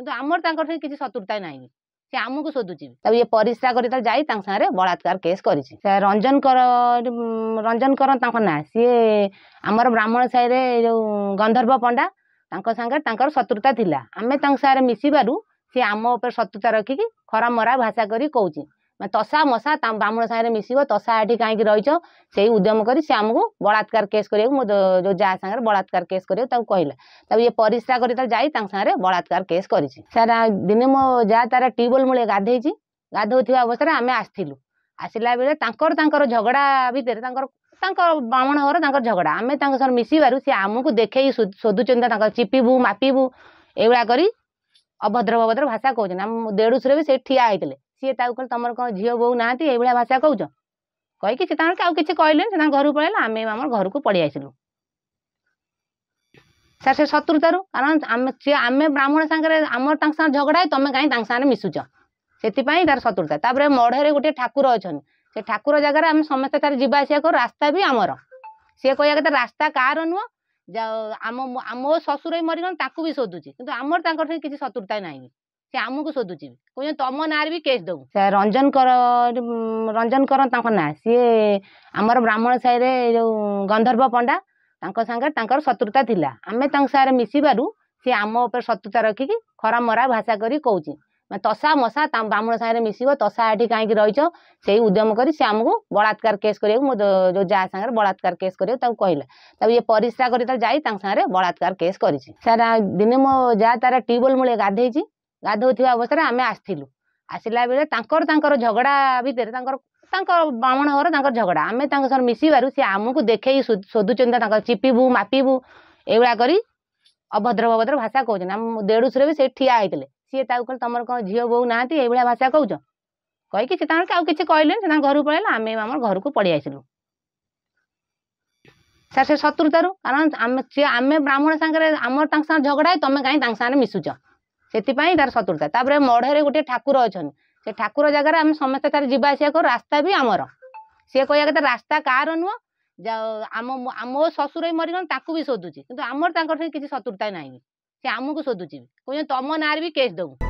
କିନ୍ତୁ ଆମର ତାଙ୍କର ସେଠି କିଛି ଶତ୍ରୁତା ନାହିଁ ସେ ଆମକୁ ଶୋଧୁଛି ତାକୁ ଇଏ ପରିସ୍ରା କରି ତାହେଲେ ଯାଇ ତାଙ୍କ ସାଙ୍ଗରେ ବଳାତ୍କାର କେସ୍ କରିଛି ରଞ୍ଜନଙ୍କର ରଞ୍ଜନଙ୍କର ତାଙ୍କ ନାଁ ସିଏ ଆମର ବ୍ରାହ୍ମଣ ସାହିରେ ଯେଉଁ ଗନ୍ଧର୍ବ ପଣ୍ଡା ତାଙ୍କ ସାଙ୍ଗରେ ତାଙ୍କର ଶତ୍ରୁତା ଥିଲା ଆମେ ତାଙ୍କ ସାଙ୍ଗରେ ମିଶିବାରୁ ସିଏ ଆମ ଉପରେ ଶତ୍ରୁତା ରଖିକି ଖରାମରା ଭାଷା କରି କହୁଛି तसा मशा ब्राह्मण सागर मिसिक तसा ये कहीं रही से उद्यम कर सी आमको बलात्कार केस कर जो जहाँ सागर बलात्कार केस कर ये परिस्रा कर बलात्कार केस कर सर दिने मो जहाँ तार ट्यूबेल मूल गाधी गाधोता अवस्था आम आसलु आसला बेले झगड़ा भितर ब्राह्मण घर तर झगड़ा आम सर मिसार सी आमको देखे शोधुंता चिपबू मापू एगुड़ा कर अभद्र भद्र भाषा कहते देड़ूस भी सी ठिया ସିଏ ତାକୁ କହିଲେ ତମର କ'ଣ ଝିଅ ବୋହୁ ନାହାନ୍ତି ଏଇଭଳିଆ ଭାଷା କହୁଛ କହିକି ସେ ତାଙ୍କର ଆଉ କିଛି କହିଲେନି ସେ ତାଙ୍କ ଘରକୁ ପଳେଇଲେ ଆମେ ଆମର ଘରକୁ ପଳେଇ ଆସିଲୁ ସାର୍ ସେ ଶତ୍ରୁତାରୁ କାରଣ ଆମେ ସିଏ ଆମେ ବ୍ରାହ୍ମଣ ସାଙ୍ଗରେ ଆମର ତାଙ୍କ ସାଙ୍ଗରେ ଝଗଡ଼ା ହେଇ ତମେ କାହିଁ ତାଙ୍କ ସାଙ୍ଗରେ ମିଶୁଛ ସେଥିପାଇଁ ତାର ଶତ୍ରୁତା ତାପରେ ମଢ଼ରେ ଗୋଟିଏ ଠାକୁର ଅଛନ୍ତି ସେ ଠାକୁର ଜାଗାରେ ଆମେ ସମସ୍ତେ ତାର ଯିବା ଆସିବା କରୁ ରାସ୍ତା ବି ଆମର ସିଏ କହିବା କଥା ରାସ୍ତା କାହାର ନୁହଁ ଆମ ମୋ ଶ୍ୱଶୁର ହିଁ ମରିଗଲେ ତାକୁ ବି ଶୋଧୁଛି କିନ୍ତୁ ଆମର ତାଙ୍କର କିଛି ଶତ୍ରୁତା ନାହିଁ ସେ ଆମକୁ ଶୋଧୁଛି କହୁଛନ୍ତି ତମ ନାଁରେ ବି କେସ୍ ଦେବୁ ସେ ରଞ୍ଜନଙ୍କର ରଞ୍ଜନଙ୍କର ତାଙ୍କ ନାଁ ସିଏ ଆମର ବ୍ରାହ୍ମଣ ସାହିରେ ଯେଉଁ ଗନ୍ଧର୍ବ ପଣ୍ଡା ତାଙ୍କ ସାଙ୍ଗରେ ତାଙ୍କର ଶତ୍ରୁତା ଥିଲା ଆମେ ତାଙ୍କ ସାଙ୍ଗରେ ମିଶିବାରୁ ସିଏ ଆମ ଉପରେ ଶତ୍ରୁତା ରଖିକି ଖରା ମରା ଭାଷା କରି କହୁଛି ତସା ମଶା ବ୍ରାହ୍ମଣ ସାଙ୍ଗରେ ମିଶିବ ତସା ଏଠି କାହିଁକି ରହିଛ ସେଇ ଉଦ୍ୟମ କରି ସେ ଆମକୁ ବଳାତ୍କାର କେସ୍ କରିବାକୁ ମୋ ଯେଉଁ ଯାହା ସାଙ୍ଗରେ ବଳାତ୍କାର କେସ୍ କରିବାକୁ ତାକୁ କହିଲା ତାକୁ ଇଏ ପରିସ୍ରା କରି ତାର ଯାଇ ତାଙ୍କ ସାଙ୍ଗରେ ବଳାତ୍କାର କେସ୍ କରିଛି ସାର୍ ଦିନେ ମୋ ଯାହା ତାର ଟ୍ୟୁବୱେଲ୍ ମୂଳେ ଗାଧେଇଛି ଗାଧୋଉଥିବା ଅବସ୍ଥାରେ ଆମେ ଆସିଥିଲୁ ଆସିଲା ବେଳେ ତାଙ୍କର ତାଙ୍କର ଝଗଡ଼ା ଭିତରେ ତାଙ୍କର ତାଙ୍କ ବ୍ରାହ୍ମଣ ଘର ତାଙ୍କର ଝଗଡ଼ା ଆମେ ତାଙ୍କ ସହ ମିଶିବାରୁ ସେ ଆମକୁ ଦେଖେଇ ଶୋଧୁଛନ୍ତି ତାଙ୍କର ଚିପିବୁ ମାପିବୁ ଏଇଭଳିଆ କରି ଅଭଦ୍ର ଅଭଦ୍ର ଭାଷା କହୁଛନ୍ତି ଆମ ଦେଢ଼ୁଶୁରେ ବି ସେ ଠିଆ ହେଇଥିଲେ ସିଏ ତାକୁ କହିଲେ ତମର କ'ଣ ଝିଅ ବୋଉ ନାହାନ୍ତି ଏଇଭଳିଆ ଭାଷା କହୁଛ କହିକି ସେ ତାଙ୍କର ଆଉ କିଛି କହିଲେନି ସେ ତାଙ୍କ ଘରକୁ ପଳେଇଲେ ଆମେ ଆମର ଘରକୁ ପଳେଇ ଆସିଲୁ ସାର୍ ସେ ଶତ୍ରୁତାରୁ କାରଣ ଆମେ ସିଏ ଆମେ ବ୍ରାହ୍ମଣ ସାଙ୍ଗରେ ଆମର ତାଙ୍କ ସାଙ୍ଗରେ ଝଗଡ଼ା ହେଇ ତମେ କାହିଁ ତାଙ୍କ ସାଙ୍ଗରେ ମିଶୁଛ ସେଥିପାଇଁ ତାର ଶତ୍ରୁତା ତାପରେ ମଢ଼ରେ ଗୋଟିଏ ଠାକୁର ଅଛନ୍ତି ସେ ଠାକୁର ଜାଗାରେ ଆମେ ସମସ୍ତେ ତାର ଯିବା ଆସିବା କରୁ ରାସ୍ତା ବି ଆମର ସିଏ କହିବା କଥା ରାସ୍ତା କାହାର ନୁହଁ ଆମ ମୋ ଶ୍ୱଶୁର ହିଁ ମରିଗଲେ ତାକୁ ବି ଶୋଧୁଛି କିନ୍ତୁ ଆମର ତାଙ୍କ ତାଙ୍କର କିଛି ଶତ୍ରୁତା ନାହିଁ ସେ ଆମକୁ ଶୋଧୁଛି ବି କହୁଛନ୍ତି ତମ ନାଁରେ ବି କେସ୍ ଦେବୁ